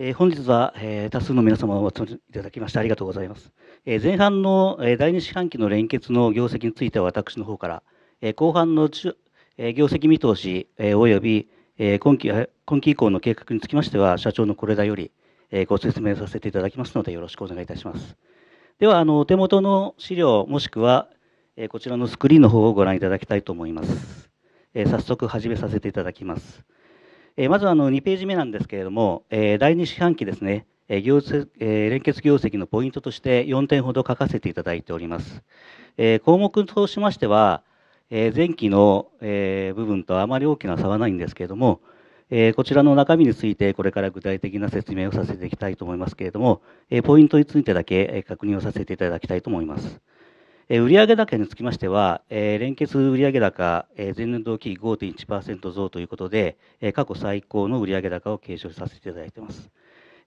え本日は、え多数の皆様をお集めいただきましてありがとうございます。え前半の、え第2四半期の連結の業績については私の方から、え後半の、え業績見通し、え及び、え今期今期以降の計画につきましては、社長のこれだより、えご説明させていただきますので、よろしくお願いいたします。では、あのお手元の資料、もしくは、えこちらのスクリーンの方をご覧いただきたいと思います。え早速始めさせていただきます。えまずあの2ページ目なんですけれども、え第2四半期ですね、え業え連結業績のポイントとして4点ほど書かせていただいております。え項目としましては、え前期の、え部分とあまり大きな差はないんですけれども、えこちらの中身についてこれから具体的な説明をさせていきたいと思いますけれども、えポイントについてだけ確認をさせていただきたいと思います。え売上高につきましては、えー、連結売上高、えー、前年同期比5.1%増ということで、えー、過去最高の売上高を継承させていただいています。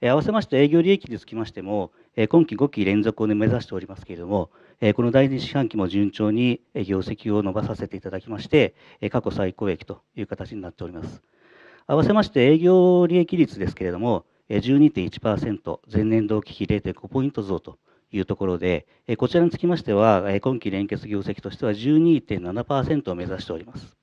えー、合わせまして営業利益につきましても、えー、今期5期連続を、ね、目指しておりますけれども、えー、この第二四半期も順調に業績を伸ばさせていただきまして、えー、過去最高益という形になっております。合わせまして営業利益率ですけれども、12.1%、前年同期比0.5ポイント増というところで、こちらにつきましては、今期連結業績としては12.7%を目指しております。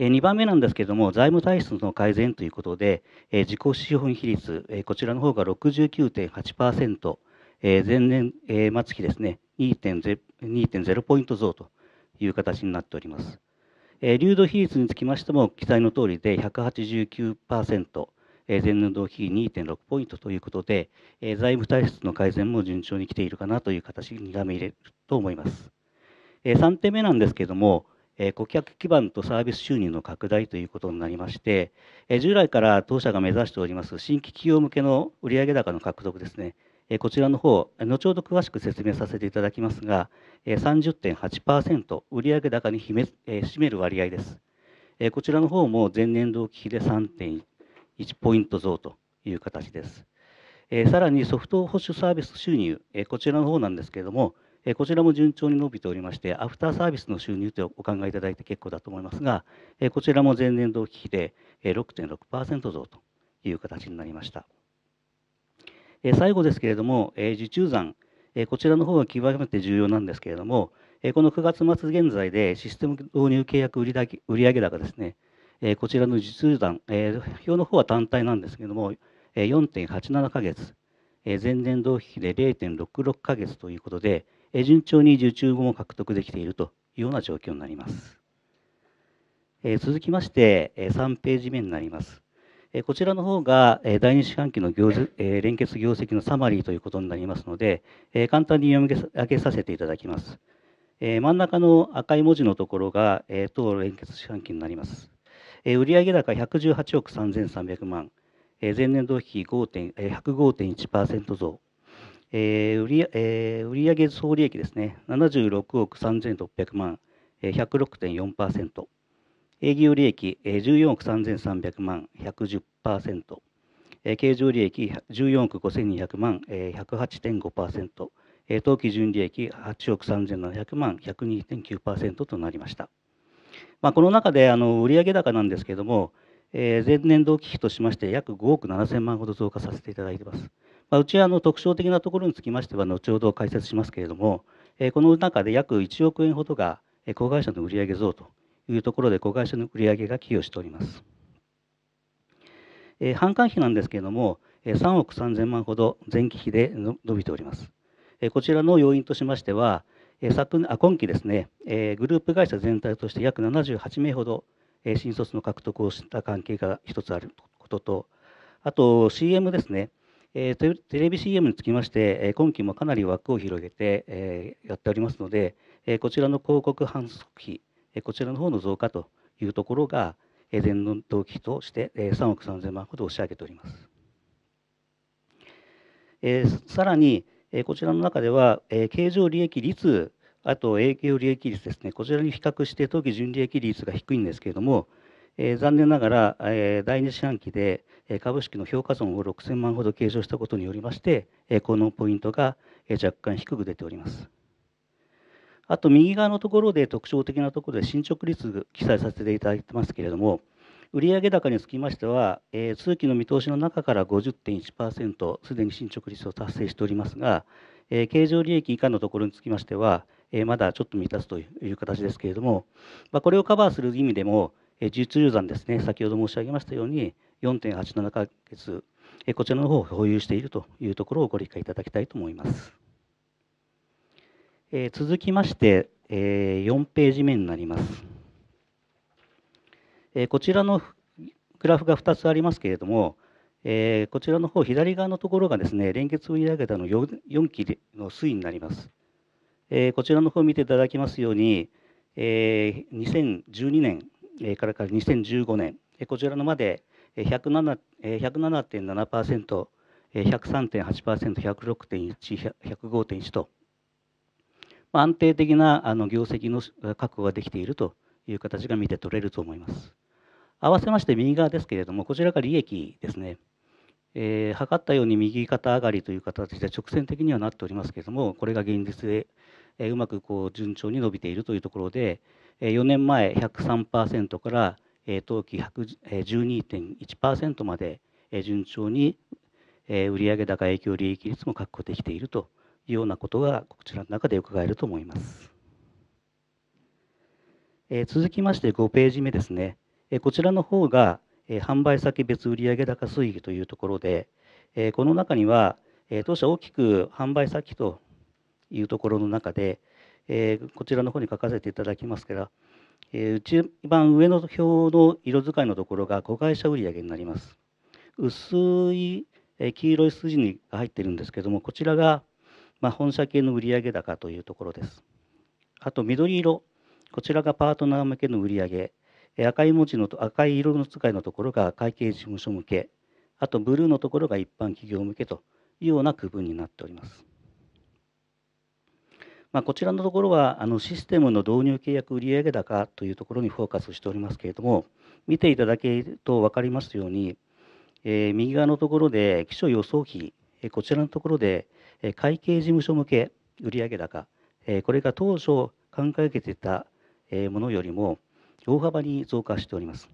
2番目なんですけれども、財務体質の改善ということで、自己資本比率、こちらの方が69.8%、前年末期ですね、2.0ポイント増という形になっております。流動比率につきましても、記載の通りで189%、前年同期比2.6ポイントということで、財務体質の改善も順調に来ているかなという形にらめ入れると思います。3点目なんですけれども、顧客基盤とサービス収入の拡大ということになりまして、従来から当社が目指しております新規企業向けの売上高の獲得ですね、こちらの方、後ほど詳しく説明させていただきますが、30.8%売上高に占める割合です。こちらの方も前年同期比で3.1 1ポイント増という形です。えー、さらにソフト保守サービス収入、えー、こちらの方なんですけれども、えー、こちらも順調に伸びておりまして、アフターサービスの収入とお考えいただいて結構だと思いますが、えこちらも前年同期比で6.6%増という形になりました。え最後ですけれども、え受注残、えこちらの方が極めて重要なんですけれども、えこの9月末現在でシステム導入契約売売上高ですね、えー、こちらの実数弾、えー、表の方は単体なんですけども、えー、4.87ヶ月、えー、前年同期比で0.66ヶ月ということで、えー、順調に受注後も獲得できているというような状況になります。えー、続きまして、えー、3ページ目になります。えー、こちらの方が、えー、第二四半期の業えー、連結業績のサマリーということになりますので、えー、簡単に読み上げさせていただきます。えー、真ん中の赤い文字のところが、えー、当連結四半期になります。えー、売上高118億3300万、えー、前年同期比105.1%増、えー売えー、売上総利益ですね、76億3600万、えー、106.4%、営業利益、えー、14億3300万、110%、経常利益14億5200万、えー、108.5%、当期純利益8億3700万、102.9%となりました。まあ、この中であの売上高なんですけれども、えー、前年同期比としまして約5億7000万ほど増加させていただいています。まあ、うちはあの特徴的なところにつきましては後ほど解説しますけれども、えー、この中で約1億円ほどが子会社の売上増というところで子会社の売上が寄与しております。えー、販管費なんですけれども、3億3000万ほど前期比で伸びております。こちらの要因としましては、昨あ今期ですね、えグループ会社全体として約78名ほど、え新卒の獲得をした関係が一つあることと、あと CM ですね、えテレビ CM につきまして、え今期もかなり枠を広げて、えやっておりますので、えこちらの広告販促費、えこちらの方の増加というところが、え前年同期として、え3億3000万ほど押し上げております。えさらに、えこちらの中では、え経常利益率、あと営業利益率ですね、こちらに比較して当期純利益率が低いんですけれども、え残念ながら、え第2四半期で株式の評価損を6000万ほど計上したことによりまして、えこのポイントが若干低く出ております。あと右側のところで特徴的なところで進捗率記載させていただいてますけれども、売上高につきましては、えー、通期の見通しの中から50.1%、すでに進捗率を達成しておりますが、えー、経常利益以下のところにつきましては、えー、まだちょっと満たすという形ですけれども、まあ、これをカバーする意味でも、え実流算ですね、先ほど申し上げましたように、4.87か月、えこちらの方を保有しているというところをご理解いただきたいと思います。え続きまして、え4ページ目になります。えこちらのグラフが2つありますけれども、えこちらの方左側のところがですね連結売上高の 4, 4期の推移になります、えこちらの方見ていただきますように、え2012年からから2015年こちらのまで107.7%、103.8%、106.1,105.1と、安定的なあの業績の確保ができているという形が見て取れると思います。合わせまして右側ですけれども、こちらが利益ですね。えー、測ったように右肩上がりという形で直線的にはなっておりますけれども、これが現実で、えー、うまくこう順調に伸びているというところで、えー、4年前103%から、えー、当期112.1%まで、えー、順調に、えー、売上高影響利益率も確保できているというようなことがこちらの中で伺えると思います。え続きまして5ページ目ですね。こちらの方が販売先別売上高推移というところで、この中には当社大きく販売先というところの中で、こちらの方に書かせていただきますが、一番上の表の色使いのところが子会社売上になります。薄い黄色い数字に入っているんですけども、こちらが本社系の売上高というところです。あと緑色、こちらがパートナー向けの売上、赤い文字の赤い色の使いのところが会計事務所向けあとブルーのところが一般企業向けというような区分になっております。まあ、こちらのところはあのシステムの導入契約売上高というところにフォーカスしておりますけれども見ていただけると分かりますように、えー、右側のところで基礎予想費、えこちらのところで、え会計事務所向け売上高、えこれが当初考えていたものよりも大幅に増加しております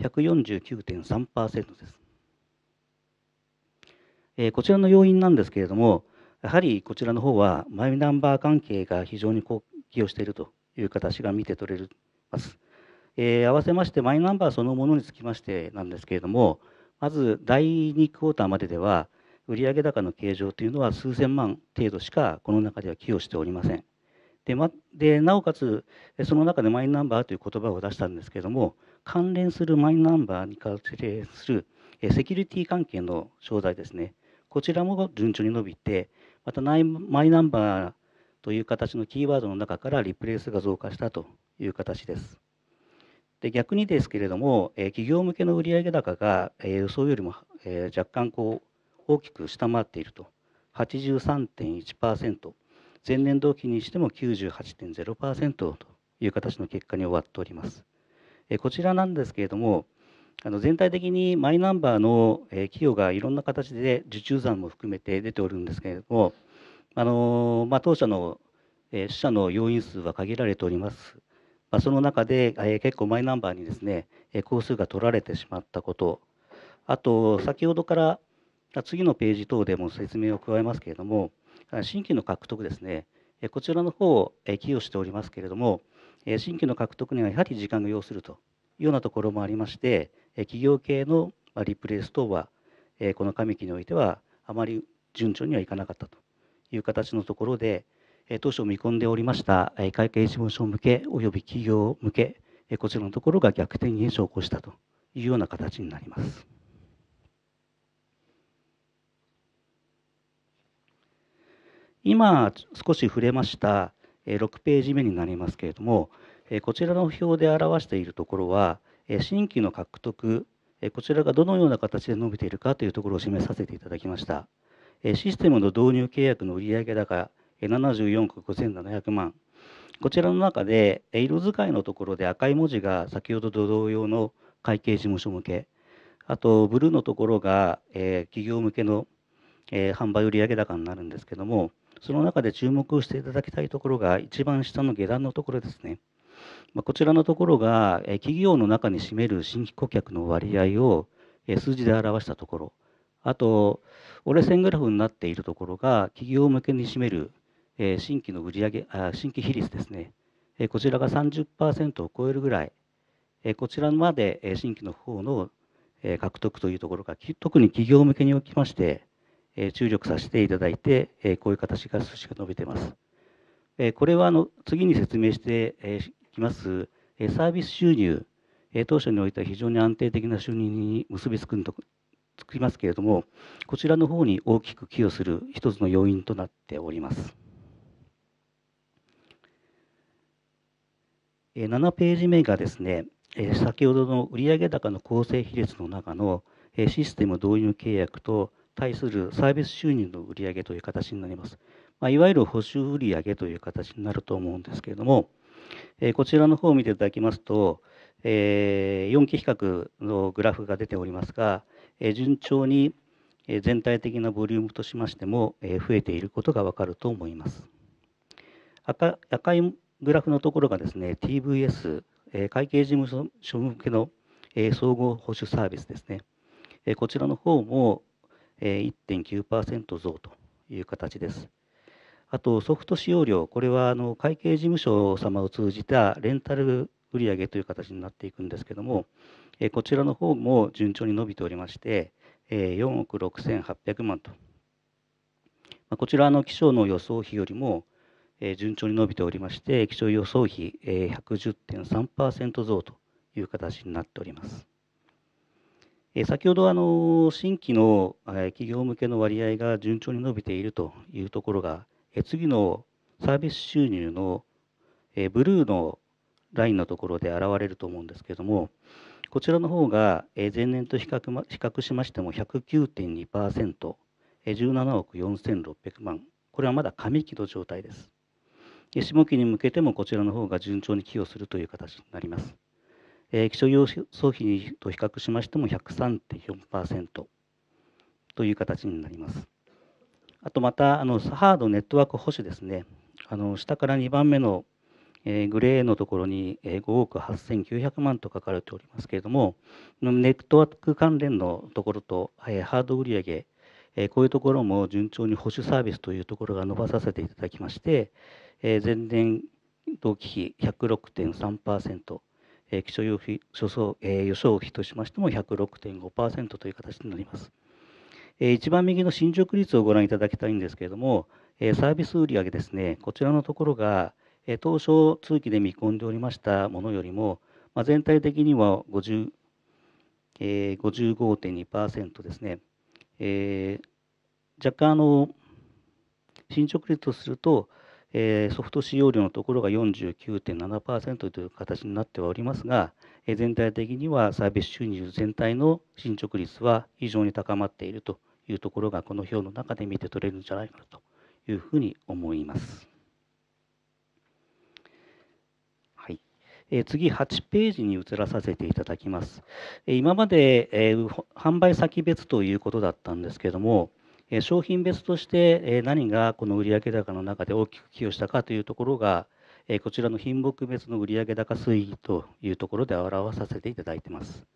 149.3%です、えー、こちらの要因なんですけれどもやはりこちらの方はマイナンバー関係が非常にこう寄与しているという形が見て取れます、えー、合わせましてマイナンバーそのものにつきましてなんですけれどもまず第2クォーターまででは売上高の計上というのは数千万程度しかこの中では寄与しておりませんで,、ま、でなおかつその中でマイナンバーという言葉を出したんですけれども関連するマイナンバーに関連するセキュリティ関係の商材ですねこちらも順調に伸びてまたマイナンバーという形のキーワードの中からリプレイスが増加したという形です。で逆にですけれども、え企業向けの売上高が、え予想よりも、え若干こう大きく下回っていると83.1%前年同期にしても98.0%という形の結果に終わっております。こちらなんですけれども、あの全体的にマイナンバーの企業がいろんな形で受注残も含めて出ておるんですけれども、あのまあ、当社の死者の要因数は限られております。まあ、その中で、え結構マイナンバーにですね、え工数が取られてしまったこと、あと先ほどから次のページ等でも説明を加えますけれども、新規の獲得ですね、こちらの方を寄与しておりますけれども、新規の獲得にはやはり時間が要するというようなところもありまして、企業系のリプレイス等は、この上期においてはあまり順調にはいかなかったという形のところで、当初見込んでおりました会計事務所向け及び企業向け、こちらのところが逆転現象を起こしたというような形になります。今少し触れました6ページ目になりますけれどもこちらの表で表しているところは新規の獲得こちらがどのような形で伸びているかというところを示させていただきましたシステムの導入契約の売上高74億5700万こちらの中で色使いのところで赤い文字が先ほどと同様の会計事務所向けあとブルーのところが、え企業向けの、え販売売上高になるんですけどもその中で注目していただきたいところが一番下の下段のところですね。まこちらのところが、え企業の中に占める新規顧客の割合を、え数字で表したところ、あと、折れ線グラフになっているところが、企業向けに占める、え新規の売上あ新規比率ですね、えこちらが30%を超えるぐらい、えこちらまで、え新規の方の、え獲得というところが、特に企業向けにおきまして、え注力させていただいて、えこういう形が寿司が伸びてます。えこれはあの次に説明してい、きます、えサービス収入、え当初においては非常に安定的な収入に結びつくと作りますけれども、こちらの方に大きく寄与する一つの要因となっております。7ページ目がですね、先ほどの売上高の構成比率の中のシステム導入契約と対するサービス収入の売り上げという形になります。まあ、いわゆる補修売上という形になると思うんですけれども、えこちらの方を見ていただきますと、え4期比較のグラフが出ておりますが、え順調に全体的なボリュームとしましても、え増えていることがわかると思います。赤赤いグラフのところがですね、TVS、え会計事務所向けの、え総合保守サービスですね。えこちらの方も、1.9%増という形です。あとソフト使用料、これはあの会計事務所様を通じたレンタル売上という形になっていくんですけども、こちらの方も順調に伸びておりまして、4億6800万と、こちらの気象の予想費よりも順調に伸びておりまして、気象予想費110.3%増という形になっております。先ほどあの新規の企業向けの割合が順調に伸びているというところが次のサービス収入のブルーのラインのところで現れると思うんですけれどもこちらの方が前年と比較比較しましても 109.2%17 億4600万これはまだ上期の状態です下期に向けてもこちらの方が順調に寄与するという形になりますえー、気象要素費と比較しましても103.4%という形になります。あとまたあのハードネットワーク保守ですねあの下から2番目の、えー、グレーのところに、えー、5億8900万と書かれておりますけれどもネットワーク関連のところと、えー、ハード売上、えー、こういうところも順調に保守サービスというところが伸ばさせていただきまして、えー、前年同期比106.3%え気象予想え予想費としましても106.5%という形になります。え一番右の進捗率をご覧いただきたいんですけれども、えサービス売上ですね、こちらのところが、え当初通期で見込んでおりましたものよりも、まあ、全体的には50、えー、55.2%ですね、えー、若干あの進捗率とすると、えソフト使用量のところが49.7%という形になってはおりますが、え全体的にはサービス収入全体の進捗率は非常に高まっているというところが、この表の中で見て取れるんじゃないかなというふうに思います。はい、次8ページに移らさせていただきます。今まで販売先別ということだったんですけれども、商品別として何がこの売上高の中で大きく寄与したかというところが、こちらの品目別の売上高推移というところで表させていただいています。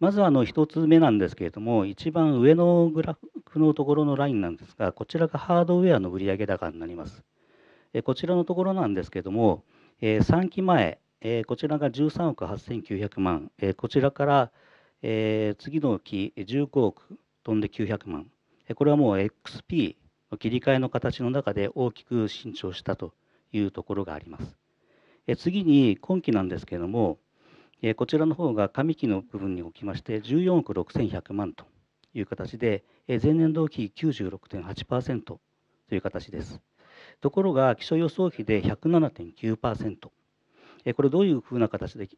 まずあの1つ目なんですけれども、一番上のグラフのところのラインなんですが、こちらがハードウェアの売上高になります。こちらのところなんですけれども、3期前、こちらが13億8900万、こちらから次の期15億飛んで900万、これはもう XP の切り替えの形の中で大きく伸長したというところがあります。次に今期なんですけれども、こちらの方が上期の部分におきまして14億6100万という形で、前年同期96.8%という形です。ところが、気象予想比で107.9%、これ、どういうふうな形で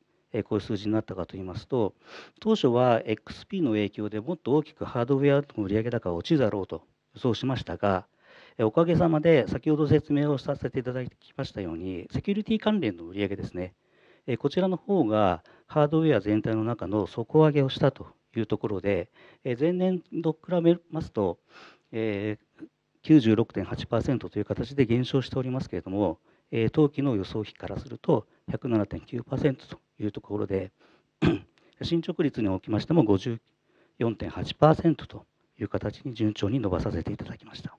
こういう数字になったかといいますと当初は XP の影響でもっと大きくハードウェアの売上高が落ちるだろうと予想しましたがおかげさまで先ほど説明をさせていただきましたようにセキュリティ関連の売上ですねこちらの方がハードウェア全体の中の底上げをしたというところで前年と比べますと96.8%という形で減少しておりますけれどもえー、当期の予想比からすると107.9%というところで 進捗率におきましても54.8%という形に順調に伸ばさせていただきました、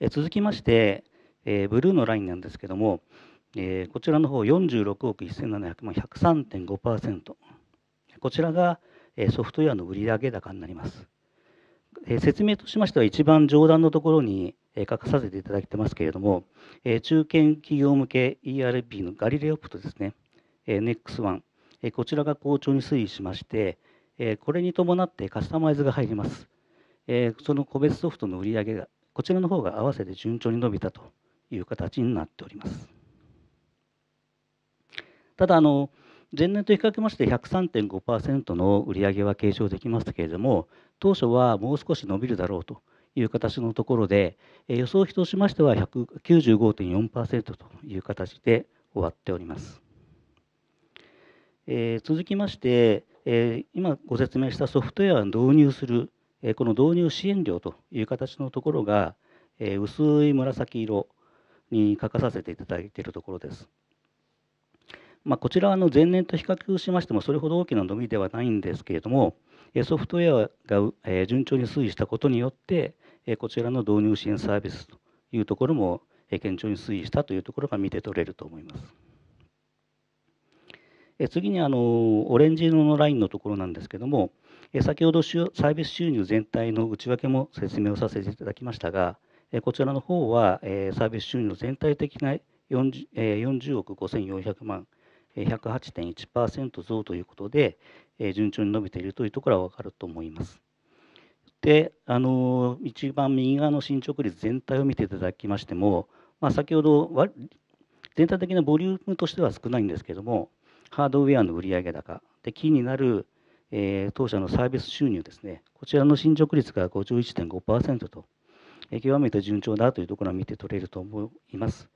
えー、続きまして、えー、ブルーのラインなんですけども、えー、こちらの方46億1700万103.5%こちらがソフトウェアの売上高になりますえ説明としましては一番上段のところに、え書かさせていただいてますけれども、え中堅企業向け ERB のガリレオプトですね、え NEX1、えこちらが好調に推移しまして、えこれに伴ってカスタマイズが入ります。えその個別ソフトの売り上げが、こちらの方が合わせて順調に伸びたという形になっております。ただあの、前年と比較まして103.5%の売上は継承できましたけれども、当初はもう少し伸びるだろうという形のところで、予想比としましては95.4%という形で終わっております。えー、続きまして、えー、今ご説明したソフトウェアを導入する、えー、この導入支援料という形のところが、えー、薄い紫色に書かさせていただいているところです。まあ、こちらはの前年と比較しましてもそれほど大きな伸びではないんですけれどもソフトウェアが順調に推移したことによってこちらの導入支援サービスというところも堅調に推移したというところが見て取れると思います。次にあのオレンジ色のラインのところなんですけども先ほどサービス収入全体の内訳も説明をさせていただきましたがこちらの方はサービス収入全体的な 40, 40億5400万108.1%増ということで、え順調に伸びているというところは分かると思います。であの一番右側の進捗率全体を見ていただきましても、まあ、先ほど全体的なボリュームとしては少ないんですけれどもハードウェアの売上高でキーになる、えー、当社のサービス収入ですねこちらの進捗率が51.5%と極めて順調だというところは見て取れると思います。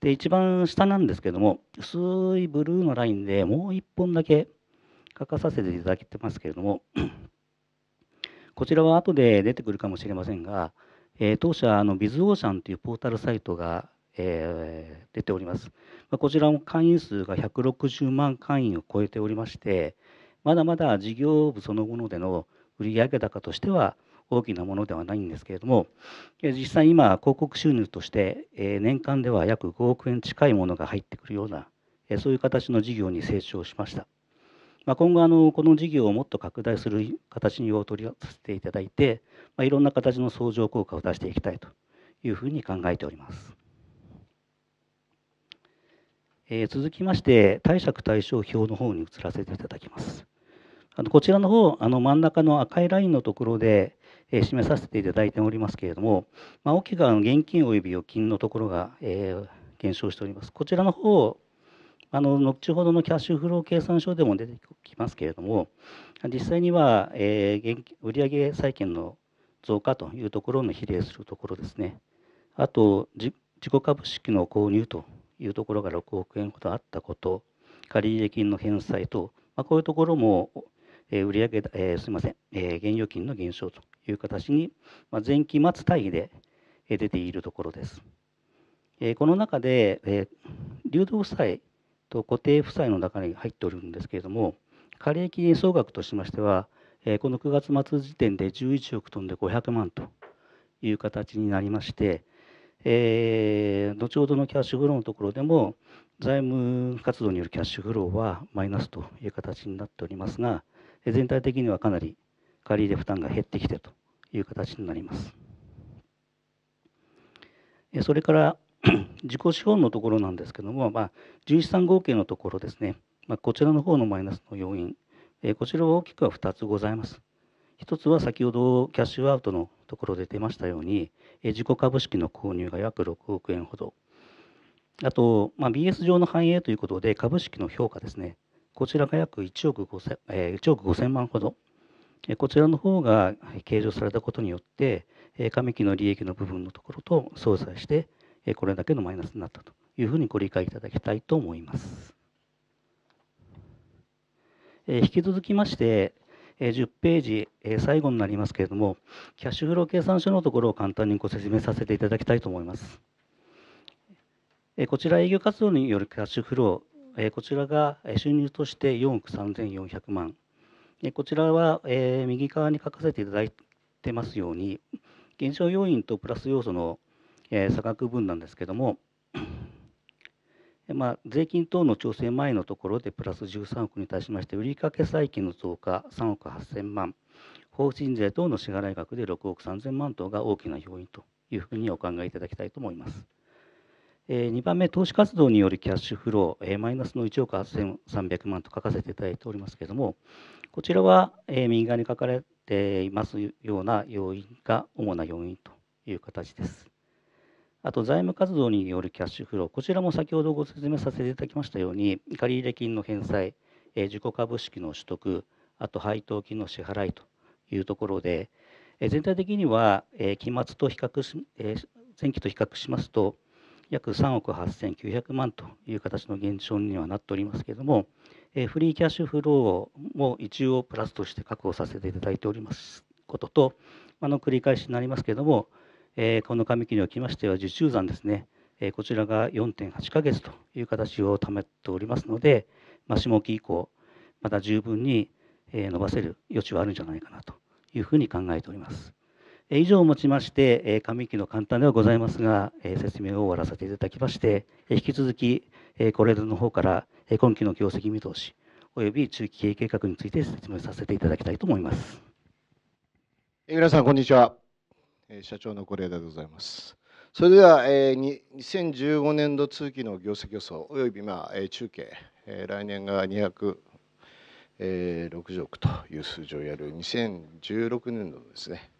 で、一番下なんですけども、薄いブルーのラインでもう1本だけ書かさせていただいてますけれども、こちらは後で出てくるかもしれませんが、えー、当社、あのビズオーシャンというポータルサイトが、えー、出ております。まこちらも会員数が160万会員を超えておりまして、まだまだ事業部そのものでの売上高としては、大きなものではないんですけれども実際今広告収入として年間では約5億円近いものが入ってくるようなそういう形の事業に成長しました。まあ、今後あのこの事業をもっと拡大する形にを取りさせていただいて、まあ、いろんな形の相乗効果を出していきたいというふうに考えております。えー、続きまして貸借対照表の方に移らせていただきます。あのこちらの方あの真ん中の赤いラインのところで、え示させていただいておりますけれども、まあ、大きくあ現金及び預金のところが、え減少しております。こちらの方あの後ほどのキャッシュフロー計算書でも出てきますけれども、実際には、えー、売上債券の増加というところの比例するところですね、あと自己株式の購入というところが6億円ほどあったこと、借入金の返済と、まあ、こういうところも、えー、売上、えー、すみません、えー、現預金の減少という形に、ま前期末対比で出ているところです。この中で、流動負債と固定負債の中に入っておるんですけれども、加齢期総額としましては、この9月末時点で11億飛んで500万という形になりまして、え後ほどのキャッシュフローのところでも、財務活動によるキャッシュフローはマイナスという形になっておりますが、全体的にはかなり借入れ負担が減ってきているという形になります。それから 自己資本のところなんですけども、まあ、純資産合計のところですね、まあ、こちらの方のマイナスの要因、えこちらは大きくは2つございます。1つは先ほどキャッシュアウトのところで出ましたように、え自己株式の購入が約6億円ほど、あと、まあ、BS 上の反映ということで株式の評価ですね、こちらが約1億 5000,、えー、1億5000万ほどこちらの方が計上されたことによって、上期の利益の部分のところと相殺して、これだけのマイナスになったというふうにご理解いただきたいと思います。引き続きまして、10ページ、最後になりますけれども、キャッシュフロー計算書のところを簡単にご説明させていただきたいと思います。こちら営業活動によるキャッシュフロー、こちらが収入として4億3400万。でこちらは、えー、右側に書かせていただいてますように減少要因とプラス要素の、えー、差額分なんですけども、まあ、税金等の調整前のところでプラス13億に対しまして売掛債権の増加3億8000万法人税等の支払額で6億3000万等が大きな要因というふうにお考えいただきたいと思います。2番目、投資活動によるキャッシュフロー、マイナスの1億8300万と書かせていただいておりますけれども、こちらは右側に書かれていますような要因が主な要因という形です。あと、財務活動によるキャッシュフロー、こちらも先ほどご説明させていただきましたように、借入金の返済、自己株式の取得、あと配当金の支払いというところで、全体的には期末と比較し前期と比較しますと、約3億8900万という形の現状にはなっておりますけれども、えフリーキャッシュフローも一応プラスとして確保させていただいておりますことと、あの繰り返しになりますけれども、えこの上期におきましては受注残ですね、えこちらが4.8ヶ月という形を貯めておりますので、まあ、下期以降、また十分に伸ばせる余地はあるんじゃないかなというふうに考えております。以上をもちまして、上期の簡単ではございますが、説明を終わらせていただきまして、引き続き、これらの方から、今期の業績見通し、および中期経営計画について説明させていただきたいと思います。皆さん、こんにちは。社長の是枝でございます。それでは、2015年度通期の業績予想および中計、来年が260億という数字をやる2016年度のですね。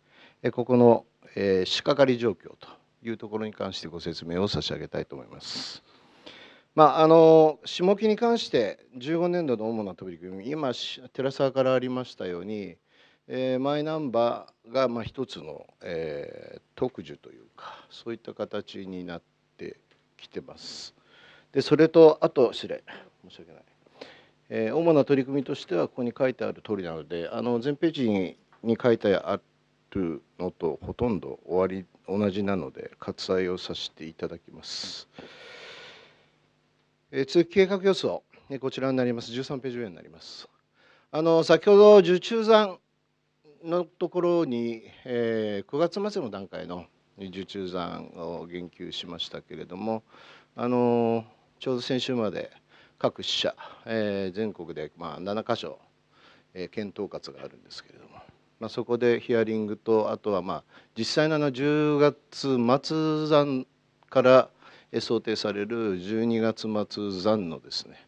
ここの、え仕掛かり状況というところに関してご説明を差し上げたいと思います。まあ、あの下記に関して15年度の主な取り組み今寺沢からありましたように、えー、マイナンバーがまあ一つの、えー、特需というかそういった形になってきてます。でそれとあと失礼申し訳ない、えー、主な取り組みとしてはここに書いてある通りなのであの全ページに書いてあっというのとほとんど終わり同じなので割愛をさせていただきます。えー、続き計画予想、えこちらになります13ページ上になります。あの先ほど受注残のところに、えー、9月末の段階の受注残を言及しましたけれどもあのちょうど先週まで各支社、えー、全国で、まあ、7か所、えー、検討活があるんですけれどもまあ、そこでヒアリングとあとはまあ実際のあの10月末算から想定される12月末算のですね、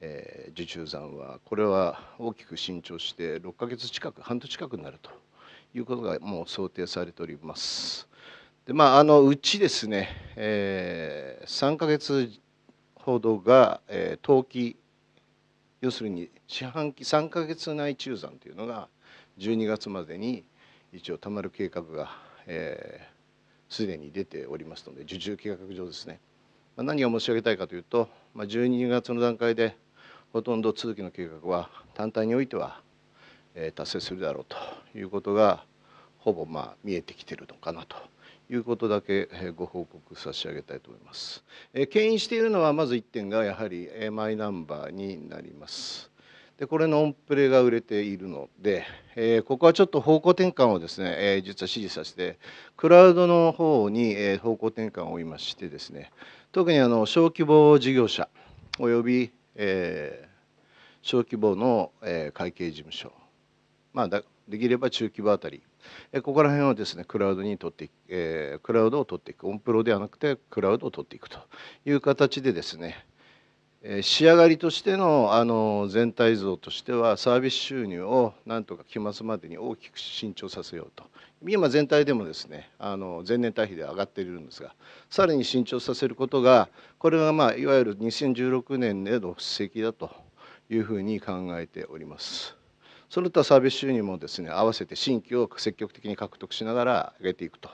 えー、受注算はこれは大きく伸長して6か月近く半年近くになるということがもう想定されております。でまああのうちですね、えー、3か月ほどが、えー、冬季要するに四半期3か月内中山というのが12月までに一応たまる計画が、えー、すでに出ておりますので受注計画上ですね、まあ、何を申し上げたいかというと、まあ、12月の段階でほとんど続きの計画は単体においては、えー、達成するだろうということがほぼまあ見えてきてるのかなということだけご報告差し上げたいと思います。えー、牽引しているのはまず1点がやはりマイナンバーになります。でこれのオンプレが売れているので、えここはちょっと方向転換をですね、え実は指示させて、クラウドの方に、え方向転換を今してですね、特にあの小規模事業者および、え小規模の、え会計事務所、まあ、できれば中規模あたり、えここら辺をですね、クラウドに取ってえクラウドを取っていく、オンプロではなくてクラウドを取っていくという形でですね、仕上がりとしてのあの全体像としてはサービス収入をなんとか期末までに大きく伸長させようと今全体でもですねあの前年対比で上がっているんですがさらに伸長させることがこれがまあいわゆる2016年での布石だというふうに考えております。その他サービス収入もですね合わせて新規を積極的に獲得しながら上げていくと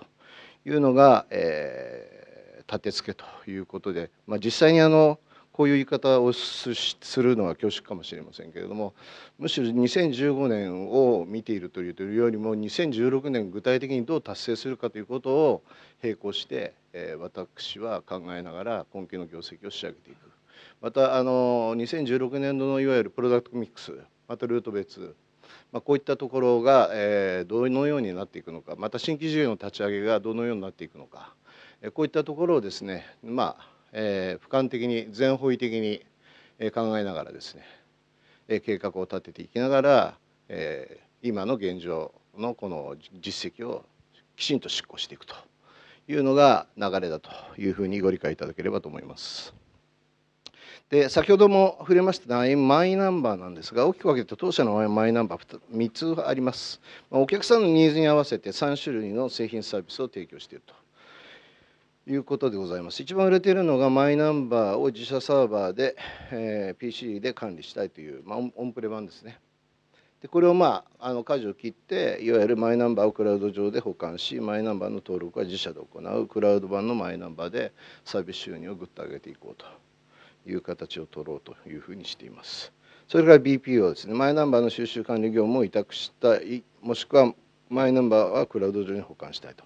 いうのが、えー、立て付けということで、まあ、実際にあのこういう言い方をするのは恐縮かもしれませんけれどもむしろ2015年を見ているというよりも2016年具体的にどう達成するかということを並行して私は考えながら今期の業績を仕上げていくまたあの2016年度のいわゆるプロダクトミックスまたルート別まあ、こういったところが、えー、どのようになっていくのかまた新規事業の立ち上げがどのようになっていくのか、えー、こういったところをですね、まあ、えー、俯瞰的に全方位的に考えながらですね計画を立てていきながら、えー、今の現状のこの実績をきちんと執行していくというのが流れだというふうにご理解いただければと思います。で先ほども触れましたマイナンバーなんですが大きく分けて当社のマイナンバー 3, つありますお客さんのニーズに合わせて3種類の製品サービスを提供しているということでございます。一番売れているのがマイナンバーを自社サーバーで、えー、PC で管理したいという、まあ、オンプレ版ですね。でこれをまああの舵を切っていわゆるマイナンバーをクラウド上で保管しマイナンバーの登録は自社で行うクラウド版のマイナンバーでサービス収入をぐっと上げていこうという形を取ろうというふうにしています。それから BPO ですねマイナンバーの収集管理業務を委託したいもしくはマイナンバーはクラウド上に保管したいと。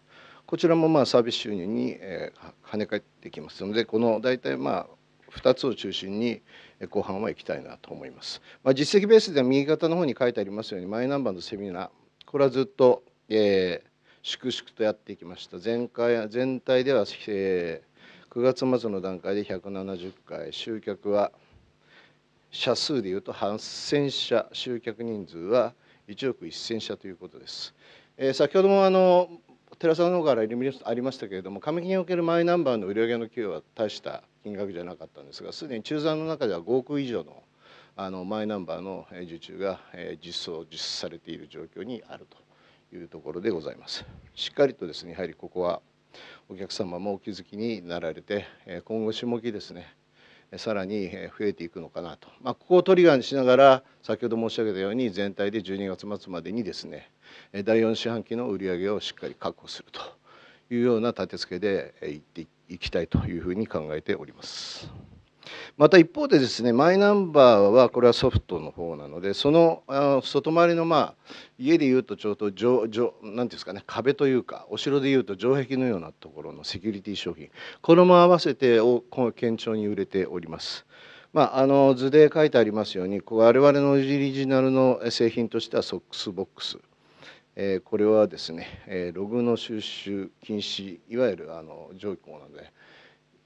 こちらもまあサービス収入に、えー、跳ね返ってきますのでこの大体まあ2つを中心に後半はいきたいなと思います、まあ、実績ベースでは右肩の方に書いてありますようにマイナンバーのセミナーこれはずっと、えー、粛々とやっていきました前回全体では、えー、9月末の段階で170回集客は社数でいうと8000社集客人数は1億1000社ということです、えー、先ほどもあの寺さんの方からありましたけれども上期におけるマイナンバーの売上の給与は大した金額じゃなかったんですがすでに中山の中では5億以上のあのマイナンバーの受注が実装実施されている状況にあるというところでございますしっかりとですねやはりここはお客様もお気づきになられて今後下期ですねさらに増えていくのかなと、まあ、ここをトリガーにしながら先ほど申し上げたように全体で12月末までにですね第4四半期の売り上げをしっかり確保するというような立て付けでいっていきたいというふうに考えております。また一方でですねマイナンバーはこれはソフトの方なのでその外回りのまあ家でいうとちょうど上上なんですかね壁というかお城でいうと城壁のようなところのセキュリティ商品これも合わせてを堅調に売れております。まあ、あの図で書いてありますように我々のオリジナルの製品としてはソックスボックスえこれはですね、えログの収集禁止いわゆるあの条項なので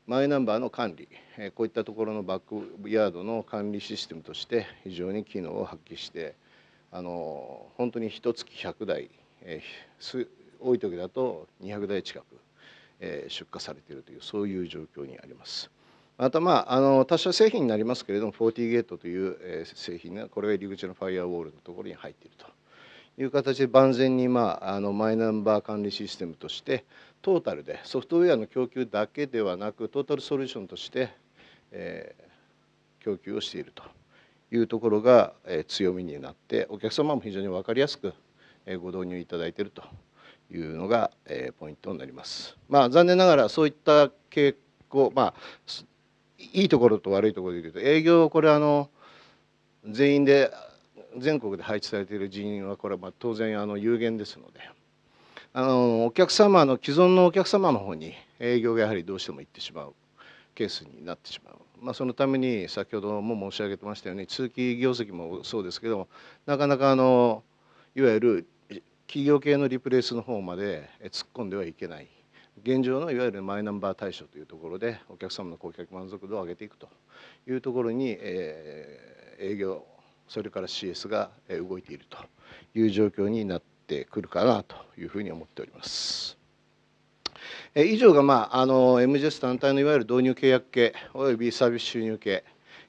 マイナンバーの管理、えこういったところのバックヤードの管理システムとして非常に機能を発揮してあの本当に一月100台、え多い時だと200台近く、え出荷されているというそういう状況にあります。また、まあ、あの他社製品になりますけれども、40ゲートという製品が、これが入り口のファイアウォールのところに入っていると。いう形で万全に、まあ、あのマイナンバー管理システムとしてトータルでソフトウェアの供給だけではなくトータルソリューションとして、えー、供給をしているというところが、えー、強みになってお客様も非常に分かりやすく、えー、ご導入いただいているというのが、えー、ポイントになります。まあ、残念ながらそういった傾向、まあ、いいところと悪いところでいうと営業これあの全員で全国で配置されている人員はこれは当然あの有限ですのであのお客様の既存のお客様の方に営業がやはりどうしても行ってしまうケースになってしまう、まあ、そのために先ほども申し上げてましたように通期業績もそうですけどなかなかあのいわゆる企業系のリプレイスの方まで突っ込んではいけない現状のいわゆるマイナンバー対象というところでお客様の顧客満足度を上げていくというところに、えー、営業それから CS が動いているという状況になってくるかなというふうに思っております。以上が、まあ、あの MGS 単体のいわゆる導入契約系およびサービス収入系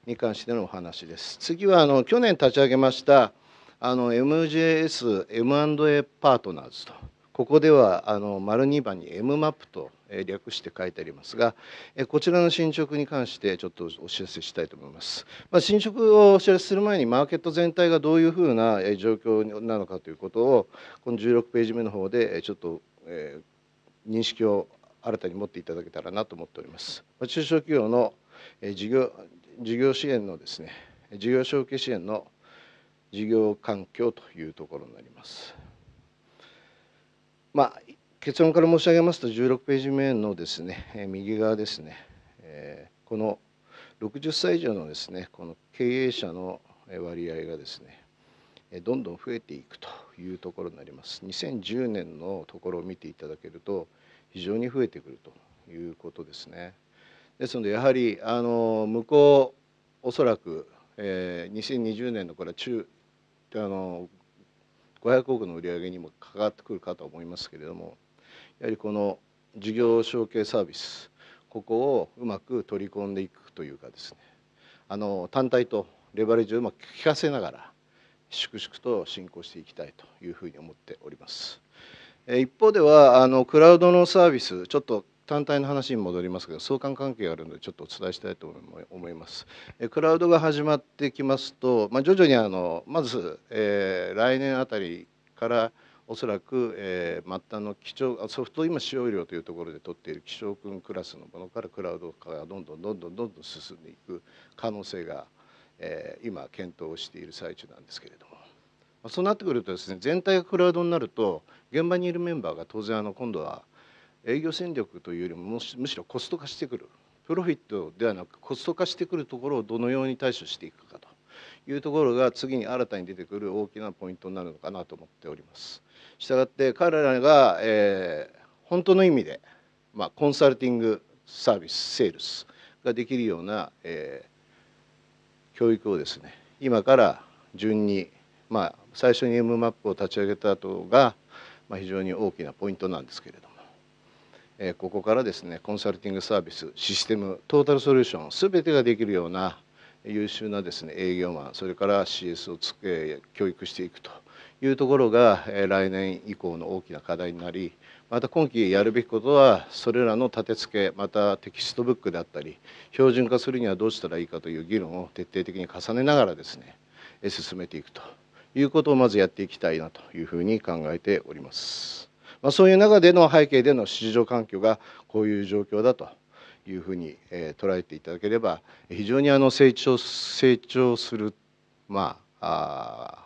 に関してのお話です。次はあの去年立ち上げましたあの MGS M&A パートナーズとここではあの丸2番に M マップと略して書いてありますがこちらの進捗に関してちょっとお知らせしたいと思います、まあ、進捗をお知らせする前にマーケット全体がどういうふうな状況なのかということをこの16ページ目の方でちょっと、え認識を新たに持っていただけたらなと思っております中小企業の事業事業支援のですね事業承継支援の事業環境というところになりますまあ結論から申し上げますと16ページ目のですね右側ですね、この60歳以上のですねこの経営者の割合がですねどんどん増えていくというところになります2010年のところを見ていただけると非常に増えてくるということですねですのでやはりあの向こうおそらく、2020年のこれは中あの500億の売り上げにも関わってくるかと思いますけれどもやはりこの事業承継サービスここをうまく取り込んでいくというかですねあの単体とレバレッジをうまく効かせながら粛々と進行していきたいというふうに思っております一方ではあのクラウドのサービスちょっと単体の話に戻りますけど相関関係があるのでちょっとお伝えしたいと思いますクラウドが始まってきますと、まあ、徐々にあのまず、えー、来年あたりからおそらく、えー、末端の基調ソフト今使用量というところで取っている希少君クラスのものからクラウド化がどんどんどんどんどんどん進んでいく可能性が、えー、今検討している最中なんですけれども。そうなってくるとですね全体がクラウドになると現場にいるメンバーが当然あの今度は営業戦力というよりもむしろコスト化してくるプロフィットではなくコスト化してくるところをどのように対処していくかというところが次に新たに出てくる大きなポイントになるのかなと思っております。したがって彼らが、えー、本当の意味で、まあ、コンサルティングサービスセールスができるような、えー、教育をですね今から順に、まあ、最初に M マップを立ち上げた後が、まあ、非常に大きなポイントなんですけれども、えー、ここからですねコンサルティングサービスシステムトータルソリューション全てができるような優秀なですね営業マンそれから CS をつ、え教育していくと。いうところが来年以降の大きな課題になりまた今期やるべきことはそれらの立て付けまたテキストブックであったり標準化するにはどうしたらいいかという議論を徹底的に重ねながらですね進めていくということをまずやっていきたいなというふうに考えております。まあ、そういう中での背景での市場環境がこういう状況だというふうに、え捉えていただければ非常にあの成長成長する、まあ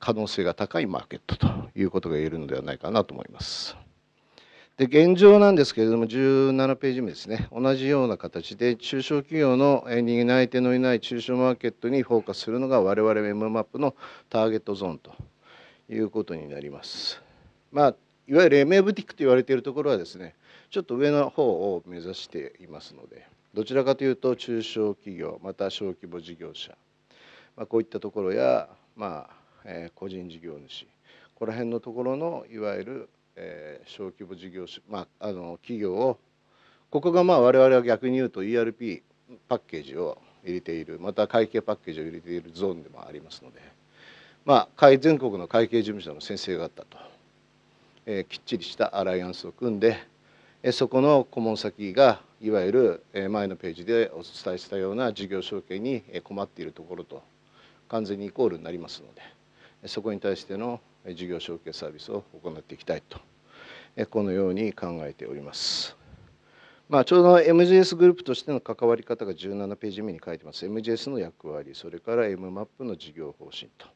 可能性が高いマーケットということが言えるのではないかなと思います。で現状なんですけれども17ページ目ですね同じような形で中小企業の担い手のいない中小マーケットにフォーカスするのが我々 m マップのターゲットゾーンということになります。まあ、いわゆる MA ブティックと言われているところはですねちょっと上の方を目指していますのでどちらかというと中小企業また小規模事業者、まあ、こういったところや、まあ、え個人事業主こら辺のところのいわゆる、え小規模事業主、まあ、あの企業をここがまあ我々は逆に言うと ERP パッケージを入れているまた会計パッケージを入れているゾーンでもありますので、まあ、全国の会計事務所の先生方と、えきっちりしたアライアンスを組んで、えそこの顧問先がいわゆる、え前のページでお伝えしたような事業承継に困っているところと完全にイコールになりますので。そこに対しての事業承継サービスを行っていきたいとこのように考えております。まあ、ちょうど MGS グループとしての関わり方が17ページ目に書いてます MGS の役割それから M マップの事業方針と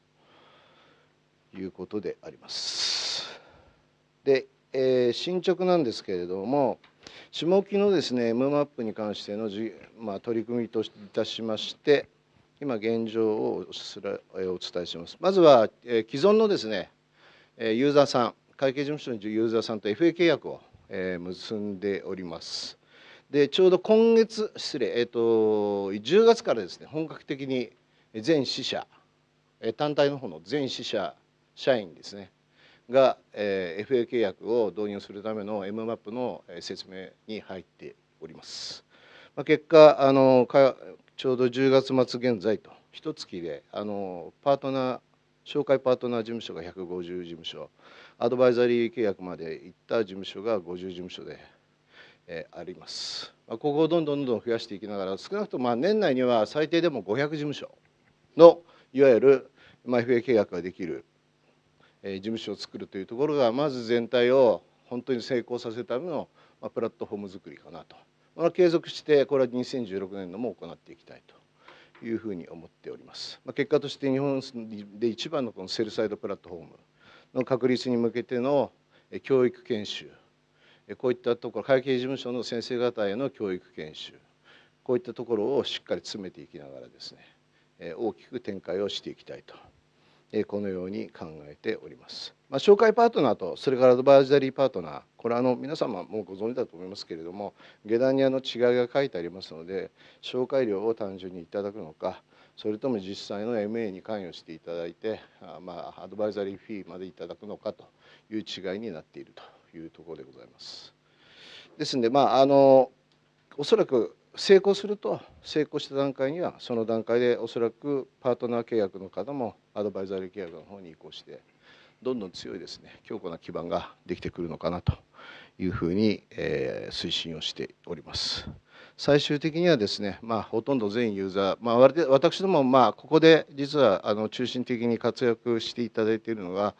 いうことであります。で、えー、進捗なんですけれども下期のですね M マップに関しての、まあ、取り組みといたしまして今現状をお伝えしますまずは既存のですねユーザーさん会計事務所のユーザーさんと FA 契約を結んでおりますでちょうど今月失礼、えー、と10月からですね本格的に全支社単体の方の全支社社員ですねが FA 契約を導入するための M マップの説明に入っております。結果あのちょうど10月末現在と一月であのパートナー紹介パートナー事務所が150事務所アドバイザリー契約まで行った事務所が50事務所で、えー、あります、まあ、ここをどんどんどんどん増やしていきながら少なくともまあ年内には最低でも500事務所のいわゆる、ま FA 契約ができる、えー、事務所を作るというところがまず全体を本当に成功させるための、まあ、プラットフォーム作りかなと。継続してこれは2016年のも行っていきたいというふうに思っております、まあ、結果として日本で一番のこのセルサイドプラットフォームの確立に向けての教育研修こういったところ会計事務所の先生方への教育研修こういったところをしっかり詰めていきながらですね大きく展開をしていきたいとこのように考えております。まあ、紹介パートナーとそれからアドバイザリーパートナーこれはあの皆様もご存知だと思いますけれども下段にあの違いが書いてありますので紹介料を単純にいただくのかそれとも実際の MA に関与していただいて、まあ、アドバイザリーフィーまでいただくのかという違いになっているというところでございます。ですので、まあ、あのおそらく成功すると成功した段階にはその段階でおそらくパートナー契約の方もアドバイザリー契約の方に移行してどんどん強いですね強固な基盤ができてくるのかなというふうに、えー、推進をしております。最終的にはですね、まあ、ほとんど全ユーザー、まあ、私どもまあここで実はあの中心的に活躍していただいているのが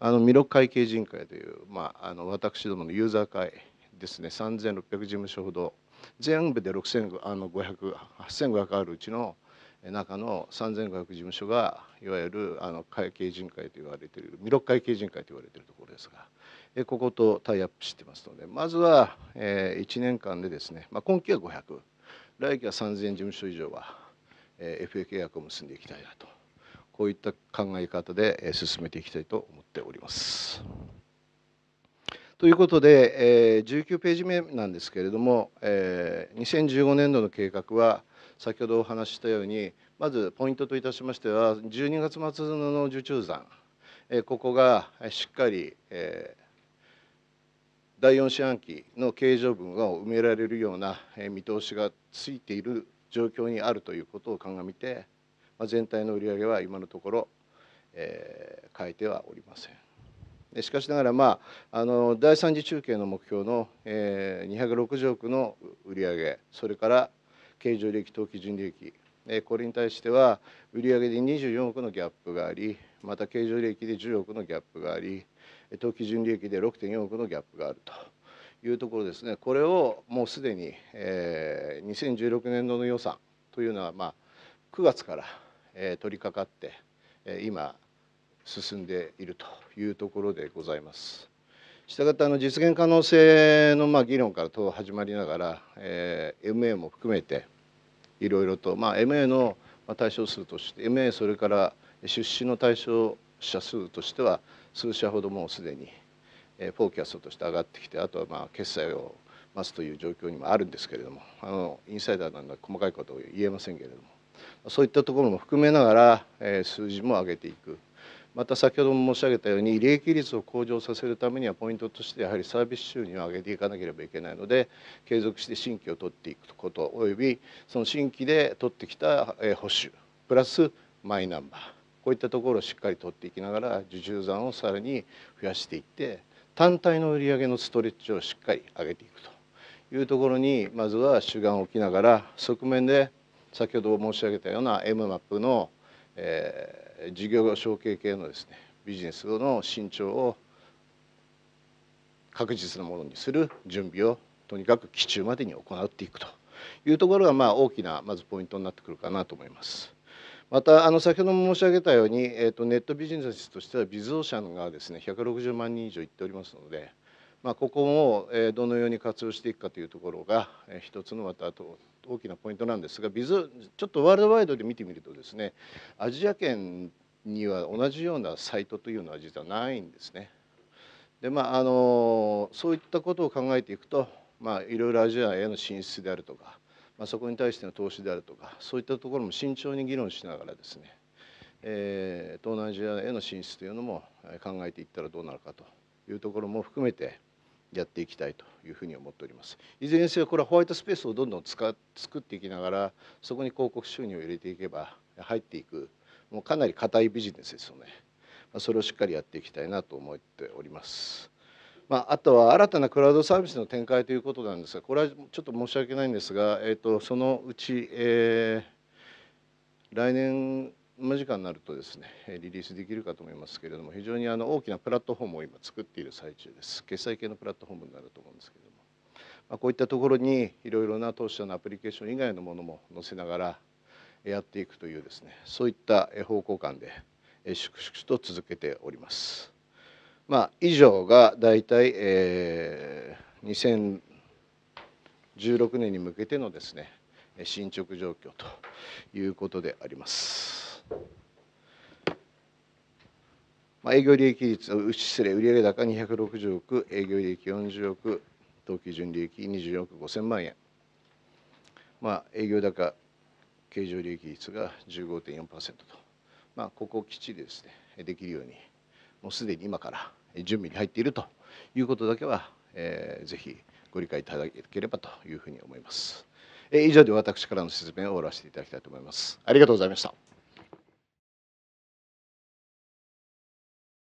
あの弥勒会計人会という、まあ、あの私どものユーザー会ですね3600事務所ほど全部で65008500あるうちの中の3500事務所がいわゆるあの会計人会と言われている弥勒会計人会と言われているところですがえこことタイアップしてますのでまずは、え1年間でですね、まあ、今期は500来期は3000事務所以上は、え FA 契約を結んでいきたいなとこういった考え方で、え進めていきたいと思っております。ということで、え19ページ目なんですけれども、え2015年度の計画は「先ほどお話ししたようにまずポイントといたしましては12月末の受注残ここがしっかり第4四半期の経常分を埋められるような見通しがついている状況にあるということを鑑みて全体の売り上げは今のところ変えてはおりません。しかしながら、まあ、あの第3次中継の目標の、えー、260億の売り上げそれから経常利益当期純利益これに対しては売上で24億のギャップがありまた経常利益で10億のギャップがあり当期純利益で6.4億のギャップがあるというところですねこれをもうすでに、えー、2016年度の予算というのは、まあ、9月から、えー、取り掛かって、えー、今進んでいるというところでございます。したがってあの実現可能性のまあ議論からと始まりながら、えー、MA も含めていろいろと、まあ、MA の対象数として MA それから出資の対象者数としては数社ほどもうすでに、えフォーキャストとして上がってきてあとはまあ決済を待つという状況にもあるんですけれどもあのインサイダーなんだ細かいことを言えませんけれどもそういったところも含めながら、え数字も上げていく。また先ほども申し上げたように利益率を向上させるためにはポイントとしてやはりサービス収入を上げていかなければいけないので継続して新規を取っていくことおよびその新規で取ってきた保守プラスマイナンバーこういったところをしっかり取っていきながら受注残をさらに増やしていって単体の売り上げのストレッチをしっかり上げていくというところにまずは主眼を置きながら側面で先ほど申し上げたような MMAP の、えー、事業承継系のですねビジネスの伸長を確実なものにする準備をとにかく期中までに行っていくというところがまあ大きなまずポイントになってくるかなと思います。またあの先ほども申し上げたように、えー、とネットビジネスとしては微増者がですね160万人以上いっておりますので、まあ、ここもどのように活用していくかというところが一つのまた大きなポイントなんですがビズちょっとワールドワイドで見てみるとですねアジア圏には同じようなサイトというのは実はないんですね。でまあ、あのそういったことを考えていくと、まあ、いろいろアジアへの進出であるとか、まあ、そこに対しての投資であるとかそういったところも慎重に議論しながらですね、えー、東南アジアへの進出というのも考えていったらどうなるかというところも含めてやっていきたいというふうに思っておりますいずれにせよこれはホワイトスペースをどんどん使作っていきながらそこに広告収入を入れていけば入っていくもうかなり硬いビジネスですよねそれをしっかりやっていきたいなと思っております。まあ、あとは新たなクラウドサービスの展開ということなんですがこれはちょっと申し訳ないんですが、えーと、そのうち、えー、来年間近になるとですねリリースできるかと思いますけれども非常にあの大きなプラットフォームを今作っている最中です決済系のプラットフォームになると思うんですけども、まあ、こういったところにいろいろな当社のアプリケーション以外のものも載せながらやっていくというですねそういった方向感で粛々と続けております。まあ、以上が大いえー、2016年に向けてのですね進捗状況ということであります。まあ、営業利益率失礼売上高260億営業利益40億当期純利益24億5000万円、まあ、営業高経常利益率が15.4%と、まあ、ここをきっちりですねできるようにもうすでに今から準備に入っているということだけは、えー、ぜひご理解いただければというふうに思います。え以上で私からの説明を終わらせていただきたいと思います。ありがとうございました。